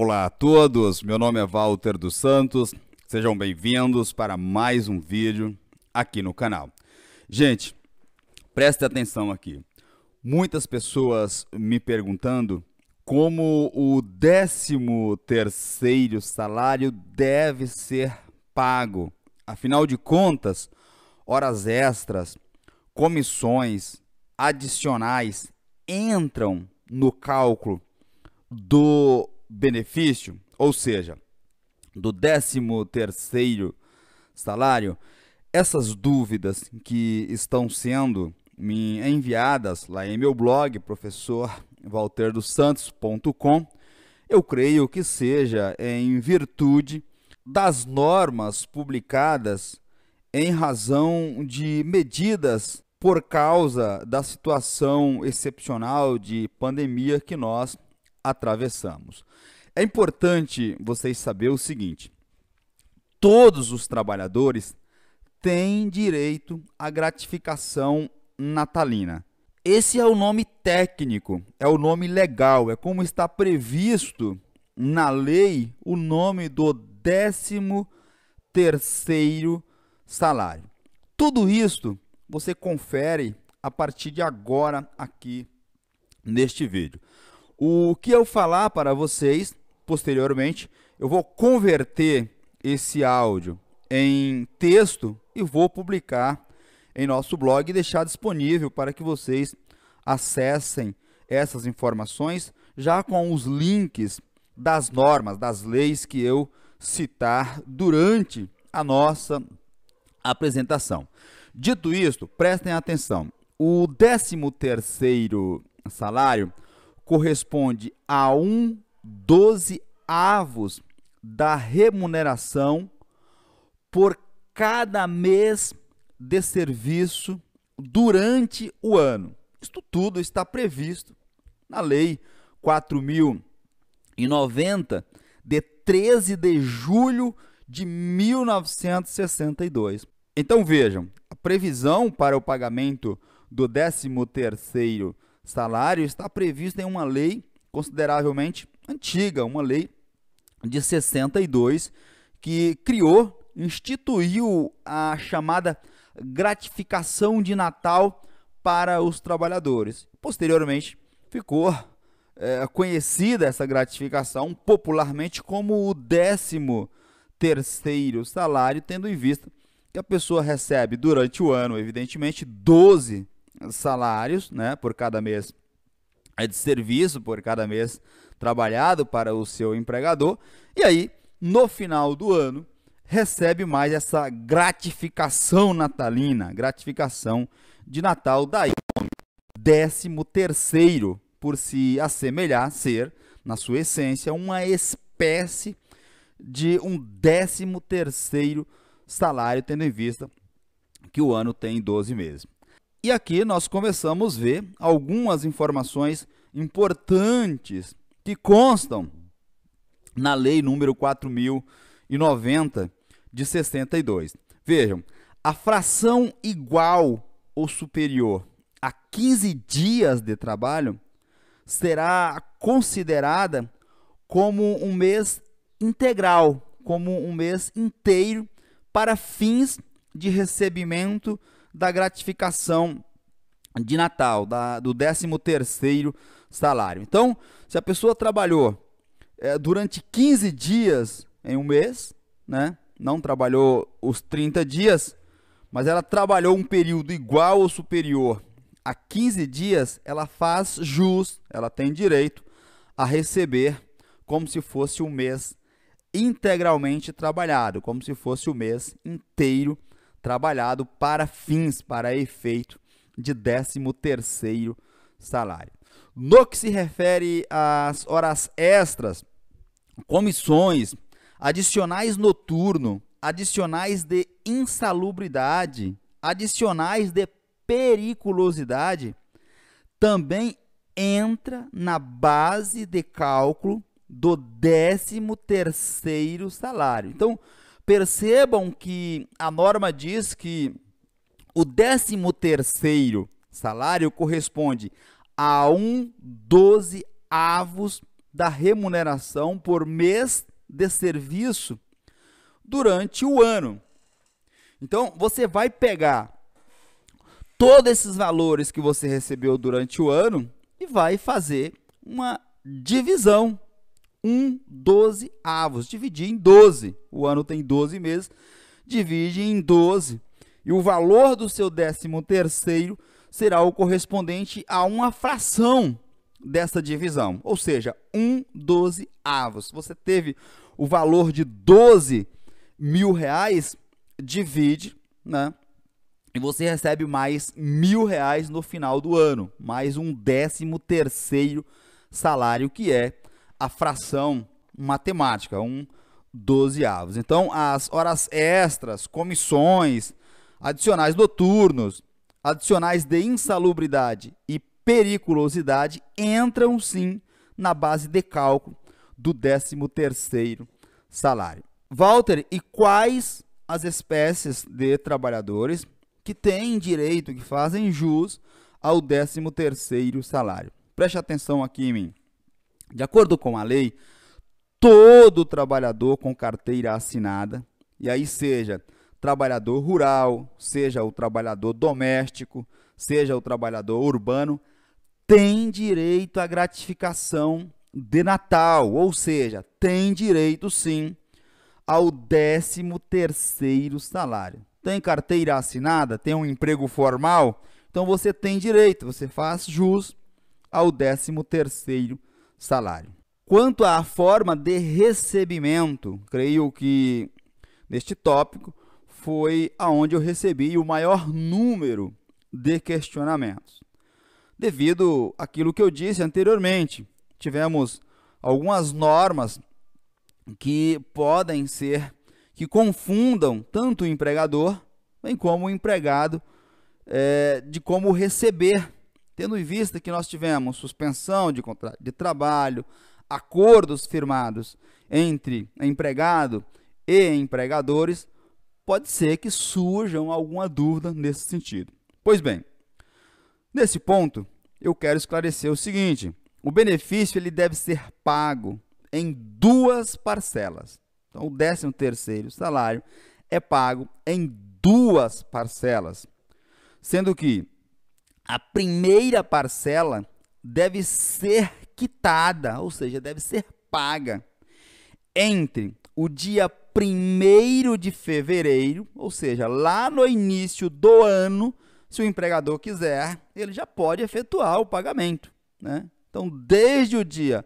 Olá a todos, meu nome é Walter dos Santos, sejam bem-vindos para mais um vídeo aqui no canal. Gente, preste atenção aqui. Muitas pessoas me perguntando como o 13 terceiro salário deve ser pago. Afinal de contas, horas extras, comissões adicionais entram no cálculo do benefício, ou seja, do 13º salário, essas dúvidas que estão sendo me enviadas lá em meu blog, professorvalterdosantos.com, eu creio que seja em virtude das normas publicadas em razão de medidas por causa da situação excepcional de pandemia que nós atravessamos. É importante vocês saber o seguinte: todos os trabalhadores têm direito à gratificação natalina. Esse é o nome técnico, é o nome legal, é como está previsto na lei o nome do 13 terceiro salário. Tudo isto você confere a partir de agora aqui neste vídeo. O que eu falar para vocês posteriormente, eu vou converter esse áudio em texto e vou publicar em nosso blog e deixar disponível para que vocês acessem essas informações já com os links das normas, das leis que eu citar durante a nossa apresentação. Dito isto, prestem atenção. O 13º salário corresponde a um dozeavos da remuneração por cada mês de serviço durante o ano. Isto tudo está previsto na Lei 4090 de 13 de julho de 1962. Então vejam, a previsão para o pagamento do 13 terceiro salário está previsto em uma lei consideravelmente antiga, uma lei de 62, que criou, instituiu a chamada gratificação de Natal para os trabalhadores. Posteriormente, ficou é, conhecida essa gratificação popularmente como o décimo terceiro salário, tendo em vista que a pessoa recebe durante o ano, evidentemente, 12 salários né, por cada mês é de serviço, por cada mês trabalhado para o seu empregador. E aí, no final do ano, recebe mais essa gratificação natalina, gratificação de Natal, daí décimo terceiro, por se assemelhar, ser, na sua essência, uma espécie de um décimo terceiro salário, tendo em vista que o ano tem 12 meses. E aqui nós começamos a ver algumas informações importantes que constam na lei número 4090 de 62. Vejam, a fração igual ou superior a 15 dias de trabalho será considerada como um mês integral, como um mês inteiro para fins de recebimento da gratificação de Natal, da, do 13 terceiro salário. Então, se a pessoa trabalhou é, durante 15 dias em um mês, né? não trabalhou os 30 dias, mas ela trabalhou um período igual ou superior a 15 dias, ela faz jus, ela tem direito a receber como se fosse um mês integralmente trabalhado, como se fosse o um mês inteiro trabalhado para fins, para efeito de 13º salário. No que se refere às horas extras, comissões, adicionais noturno, adicionais de insalubridade, adicionais de periculosidade, também entra na base de cálculo do 13º salário. Então, percebam que a norma diz que o 13 terceiro salário corresponde a um doze avos da remuneração por mês de serviço durante o ano. Então, você vai pegar todos esses valores que você recebeu durante o ano e vai fazer uma divisão um doze avos Dividir em 12. O ano tem 12 meses. Divide em 12. E o valor do seu décimo terceiro será o correspondente a uma fração dessa divisão. Ou seja, um doze avos Você teve o valor de 12 mil reais, divide, né? E você recebe mais mil reais no final do ano, mais um décimo terceiro salário, que é a fração matemática, um dozeavos. Então, as horas extras, comissões, adicionais noturnos, adicionais de insalubridade e periculosidade entram sim na base de cálculo do 13º salário. Walter, e quais as espécies de trabalhadores que têm direito, que fazem jus ao 13º salário? Preste atenção aqui em mim. De acordo com a lei, todo trabalhador com carteira assinada, e aí seja trabalhador rural, seja o trabalhador doméstico, seja o trabalhador urbano, tem direito à gratificação de Natal, ou seja, tem direito sim ao 13 terceiro salário. Tem carteira assinada, tem um emprego formal, então você tem direito, você faz jus ao 13 salário salário. Quanto à forma de recebimento, creio que neste tópico foi aonde eu recebi o maior número de questionamentos. Devido àquilo que eu disse anteriormente, tivemos algumas normas que podem ser que confundam tanto o empregador bem como o empregado é, de como receber tendo em vista que nós tivemos suspensão de contrato de trabalho, acordos firmados entre empregado e empregadores, pode ser que surjam alguma dúvida nesse sentido. Pois bem, nesse ponto eu quero esclarecer o seguinte: o benefício ele deve ser pago em duas parcelas. Então, o 13 terceiro salário é pago em duas parcelas, sendo que a primeira parcela deve ser quitada, ou seja, deve ser paga entre o dia 1 de fevereiro, ou seja, lá no início do ano, se o empregador quiser, ele já pode efetuar o pagamento. Né? Então, desde o dia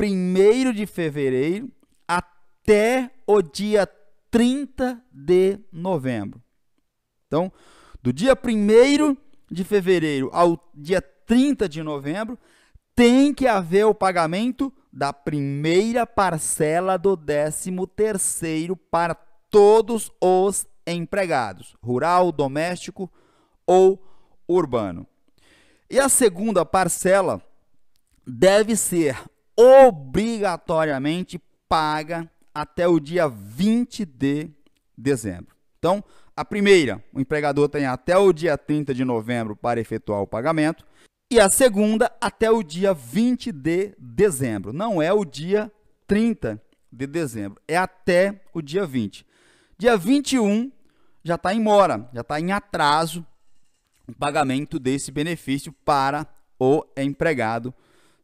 1 de fevereiro até o dia 30 de novembro. Então, do dia 1 de fevereiro ao dia 30 de novembro, tem que haver o pagamento da primeira parcela do 13º para todos os empregados, rural, doméstico ou urbano. E a segunda parcela deve ser obrigatoriamente paga até o dia 20 de dezembro. Então, a primeira, o empregador tem até o dia 30 de novembro para efetuar o pagamento. E a segunda, até o dia 20 de dezembro. Não é o dia 30 de dezembro, é até o dia 20. Dia 21 já está em mora, já está em atraso o pagamento desse benefício para o empregado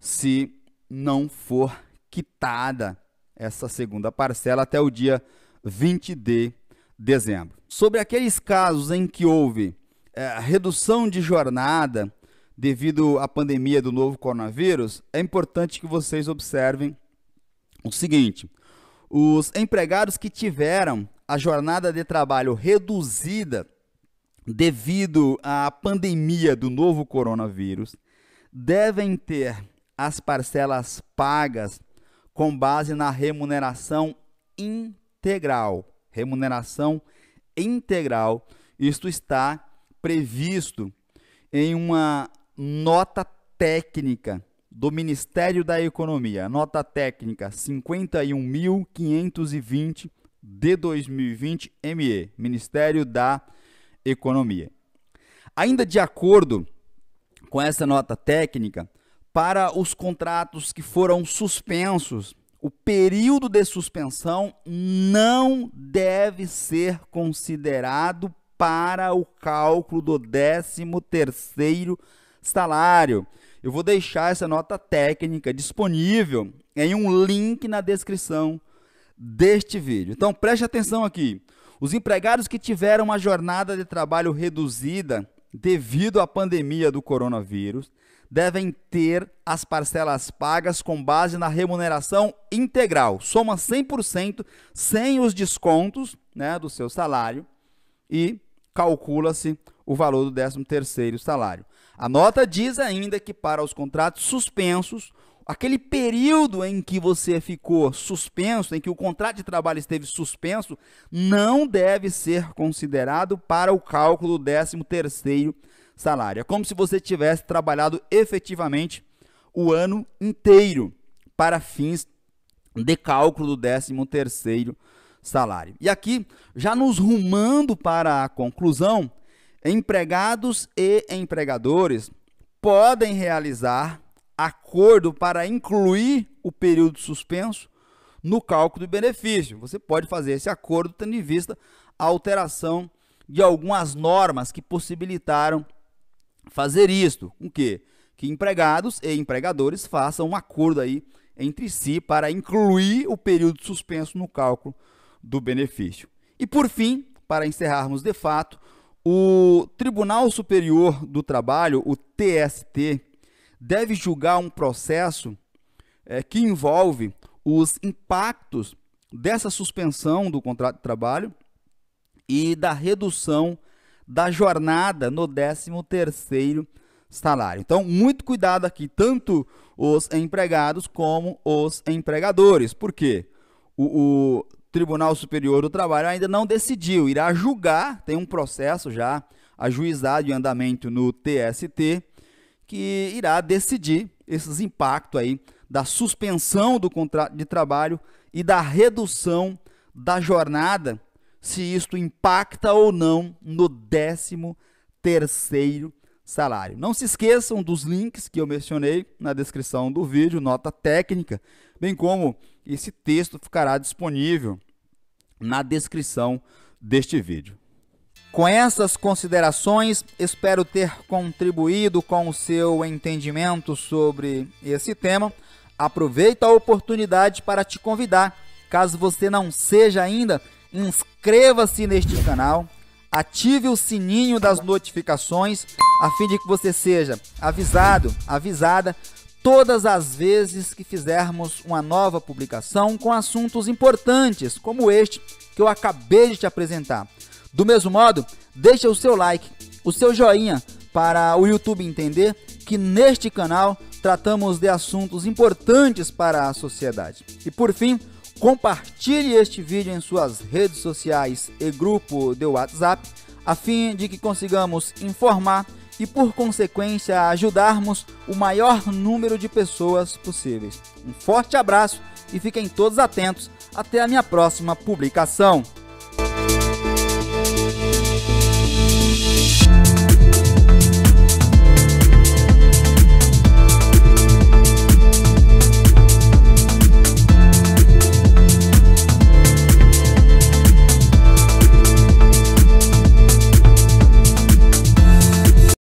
se não for quitada essa segunda parcela até o dia 20 de dezembro sobre aqueles casos em que houve é, redução de jornada devido à pandemia do novo coronavírus, é importante que vocês observem o seguinte: os empregados que tiveram a jornada de trabalho reduzida devido à pandemia do novo coronavírus devem ter as parcelas pagas com base na remuneração integral. Remuneração integral integral. Isto está previsto em uma nota técnica do Ministério da Economia, nota técnica 51.520 de 2020 ME, Ministério da Economia. Ainda de acordo com essa nota técnica, para os contratos que foram suspensos o período de suspensão não deve ser considerado para o cálculo do 13º salário. Eu vou deixar essa nota técnica disponível em um link na descrição deste vídeo. Então preste atenção aqui. Os empregados que tiveram uma jornada de trabalho reduzida devido à pandemia do coronavírus devem ter as parcelas pagas com base na remuneração integral, soma 100% sem os descontos né, do seu salário e calcula-se o valor do 13º salário. A nota diz ainda que para os contratos suspensos, aquele período em que você ficou suspenso, em que o contrato de trabalho esteve suspenso, não deve ser considerado para o cálculo do 13º salário. É como se você tivesse trabalhado efetivamente o ano inteiro para fins de cálculo do 13 salário. E aqui, já nos rumando para a conclusão, empregados e empregadores podem realizar acordo para incluir o período suspenso no cálculo do benefício. Você pode fazer esse acordo tendo em vista a alteração de algumas normas que possibilitaram fazer isto, com que que empregados e empregadores façam um acordo aí entre si para incluir o período suspenso no cálculo do benefício. E por fim, para encerrarmos de fato, o Tribunal Superior do Trabalho, o TST, deve julgar um processo é, que envolve os impactos dessa suspensão do contrato de trabalho e da redução da jornada no 13º salário. Então, muito cuidado aqui, tanto os empregados como os empregadores. porque O, o Tribunal Superior do Trabalho ainda não decidiu, irá julgar, tem um processo já ajuizado em andamento no TST, que irá decidir esses impactos aí da suspensão do contrato de trabalho e da redução da jornada se isto impacta ou não no 13 terceiro salário. Não se esqueçam dos links que eu mencionei na descrição do vídeo, nota técnica, bem como esse texto ficará disponível na descrição deste vídeo. Com essas considerações, espero ter contribuído com o seu entendimento sobre esse tema. Aproveito a oportunidade para te convidar, caso você não seja ainda inscreva-se neste canal, ative o sininho das notificações a fim de que você seja avisado, avisada todas as vezes que fizermos uma nova publicação com assuntos importantes como este que eu acabei de te apresentar. Do mesmo modo, deixa o seu like, o seu joinha para o YouTube entender que neste canal tratamos de assuntos importantes para a sociedade. E por fim, Compartilhe este vídeo em suas redes sociais e grupo de WhatsApp, a fim de que consigamos informar e, por consequência, ajudarmos o maior número de pessoas possíveis. Um forte abraço e fiquem todos atentos até a minha próxima publicação.